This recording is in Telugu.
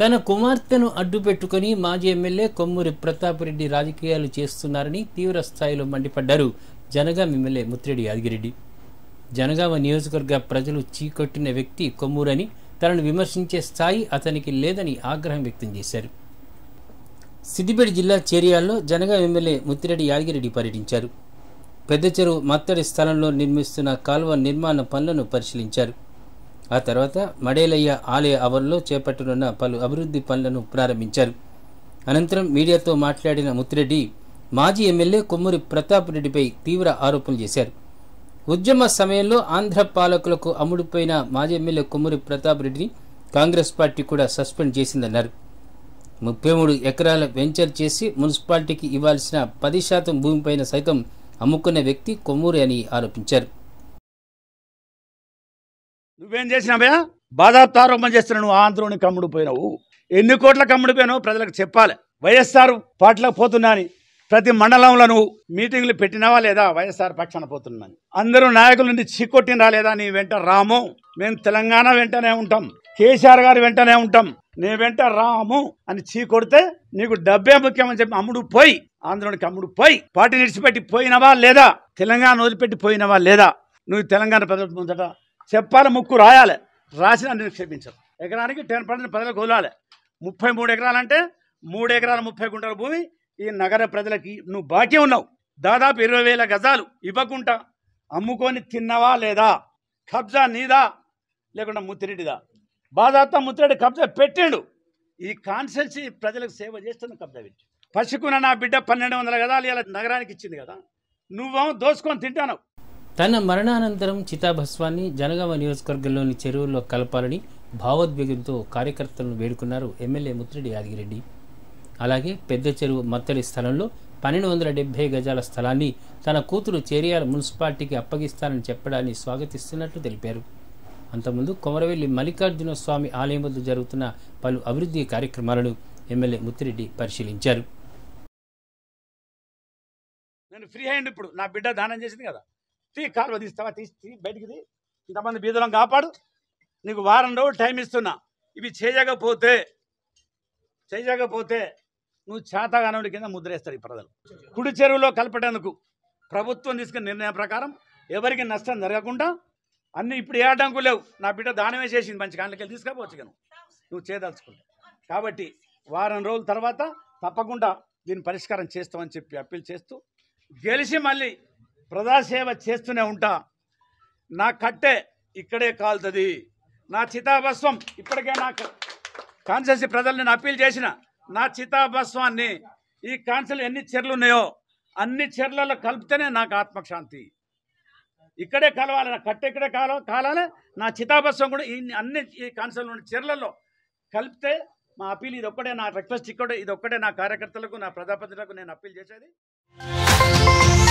తన కుమార్తెను అడ్డుపెట్టుకుని మాజీ ఎమ్మెల్యే కొమ్మూరి ప్రతాపరెడ్డి రాజకీయాలు చేస్తున్నారని తీవ్ర స్థాయిలో మండిపడ్డారు జనగాం ఎమ్మెల్యే ముత్తిరెడ్డి యాదగిరెడ్డి జనగామ నియోజకవర్గ ప్రజలు చీకొట్టిన వ్యక్తి కొమ్మూరని తనను విమర్శించే స్థాయి అతనికి లేదని ఆగ్రహం వ్యక్తం చేశారు సిద్దిపేట జిల్లా చేరియాల్లో జనగాం ఎమ్మెల్యే ముత్తిరెడ్డి యాదగిరెడ్డి పర్యటించారు పెద్ద చెరువు మత్తడి స్థలంలో నిర్మిస్తున్న కాల్వ నిర్మాణ పనులను పరిశీలించారు ఆ తర్వాత మడేలయ్య ఆలయ అవర్లో చేపట్టనున్న పలు అభివృద్ధి పనులను ప్రారంభించారు అనంతరం మీడియాతో మాట్లాడిన ముత్తిరెడ్డి మాజీ ఎమ్మెల్యే కొమ్మూరి ప్రతాప్ రెడ్డిపై తీవ్ర ఆరోపణలు చేశారు ఉద్యమ సమయంలో ఆంధ్ర పాలకులకు అమ్ముడుపోయిన మాజీ ఎమ్మెల్యే కొమ్మూరి ప్రతాప్ రెడ్డిని కాంగ్రెస్ పార్టీ కూడా సస్పెండ్ చేసిందన్నారు ముప్పై మూడు ఎకరాల వెంచర్ చేసి మున్సిపాలిటీకి ఇవ్వాల్సిన పది శాతం భూమిపైన సైతం అమ్ముకున్న వ్యక్తి కొమ్మూరి అని ఆరోపించారు నువ్వేం చేసినావే బాధాప్తారోపణ చేస్తున్నావు నువ్వు ఆంధ్రుని కమ్ముడు పోయినావు ఎన్ని కోట్ల కమ్ముడు పోయినావు ప్రజలకు చెప్పాలి వైఎస్ఆర్ పార్టీలకు పోతున్నా అని ప్రతి మండలంలో నువ్వు మీటింగ్లు పెట్టినావా లేదా వైఎస్ఆర్ పక్షాన పోతున్నాను అందరూ నాయకుల నుండి చీకొట్టినరా లేదా నీ వెంట రాము మేము తెలంగాణ వెంటనే ఉంటాం కేసీఆర్ గారి వెంటనే ఉంటాం నీ వెంట రాము అని చీ కొడితే నీకు డబ్బే ముఖ్యమని చెప్పి అమ్ముడు పోయి ఆంధ్రుడికి అమ్ముడు పోయి పార్టీ నిడిచిపెట్టి పోయినవా లేదా తెలంగాణ వదిలిపెట్టి పోయినవా లేదా నువ్వు తెలంగాణ ప్రజల ముందట చెప్పాలి ముక్కు రాయాలి రాసిన నేను క్షమించరు ఎకరానికి టెన్ పర్సెంట్ ప్రజలకు వదలాలి ముప్పై మూడు ఎకరాలంటే మూడు ఎకరాల ముప్పై గుంటల భూమి ఈ నగర ప్రజలకి నువ్వు బాకీ ఉన్నావు దాదాపు ఇరవై వేల గజాలు ఇవ్వకుండా అమ్ముకొని తిన్నవా లేదా కబ్జా నీదా లేకుండా ముత్తిరెడ్డిదా బాధాత్మ ముత్తిరెడ్డి కబ్జా పెట్టిండు ఈ కాన్సెన్సీ ప్రజలకు సేవ చేస్తుంది కబ్జా పెట్టి పసుకున్న నా బిడ్డ పన్నెండు వందల గజాలు ఇలా నగరానికి ఇచ్చింది కదా నువ్వేమో దోసుకొని తింటాను తన మరణానంతరం చితాభస్వాన్ని జనగామ నియోజకవర్గంలోని చెరువుల్లో కలపాలని భావోద్వేగంతో కార్యకర్తలను వేడుకున్నారు ఎమ్మెల్యే ముత్తిరెడ్డి యాదగిరెడ్డి అలాగే పెద్ద చెరువు మత్తడి స్థలంలో పన్నెండు వందల డెబ్బై గజాల స్థలాన్ని తన కూతురు చేరియాల మున్సిపాలిటీకి అప్పగిస్తానని చెప్పడాన్ని స్వాగతిస్తున్నట్లు తెలిపారు అంతకుముందు కొమరవెల్లి మల్లికార్జున స్వామి ఆలయం వద్ద జరుగుతున్న పలు అభివృద్ధి కార్యక్రమాలను ఎమ్మెల్యే ముత్తిరెడ్డి పరిశీలించారు నేను ఫ్రీ హ్యాండ్ ఇప్పుడు నా బిడ్డ దానం చేసింది కదా తీ కాలువ తీస్తావా తీసి బయటికి ఇంతమంది బీదలం కాపాడు నీకు వారం రోజులు టైం ఇస్తున్నా ఇవి చేయకపోతే చేయకపోతే నువ్వు చేతగానవుడి కింద ముద్రేస్తారు ఈ ప్రజలు కుడి చెరువులో కలపడానికి ప్రభుత్వం తీసుకున్న నిర్ణయం ప్రకారం ఎవరికి నష్టం జరగకుండా అన్నీ ఇప్పుడు ఏ అడ్డంకు లేవు నా బిడ్డ దానమే చేసింది మంచి కాళ్ళకి తీసుకపోవచ్చు కను నువ్వు చేయదలుచుకుంటా కాబట్టి వారం రోజుల తర్వాత తప్పకుండా దీన్ని పరిష్కారం చేస్తామని చెప్పి అప్పీల్ చేస్తూ గెలిచి మళ్ళీ ప్రజాసేవ చేస్తూనే ఉంటా నా కట్టె ఇక్కడే కాలుతుంది నా చితాభస్వం ఇప్పటికే నాకు కాన్సెన్సీ ప్రజల్ని నేను అప్పీల్ చేసిన నా చితాభస్వాన్ని ఈ కాన్సెల్ ఎన్ని చెర్లు ఉన్నాయో అన్ని చెర్లలో కలిపితేనే నాకు ఆత్మశాంతి ఇక్కడే కలవాలి నా కట్టె ఇక్కడే కాల కాలాలి నా చితాభస్వం కూడా ఈ అన్ని ఈ కాన్సెల్ ఉన్న చెర్లలో కలిపితే మా అప్పీల్ ఇది ఒక్కడే నా రిక్వెస్ట్ ఇక్కడే ఇది ఒక్కటే నా కార్యకర్తలకు నా ప్రజాపతిలకు నేను అప్పీల్ చేసేది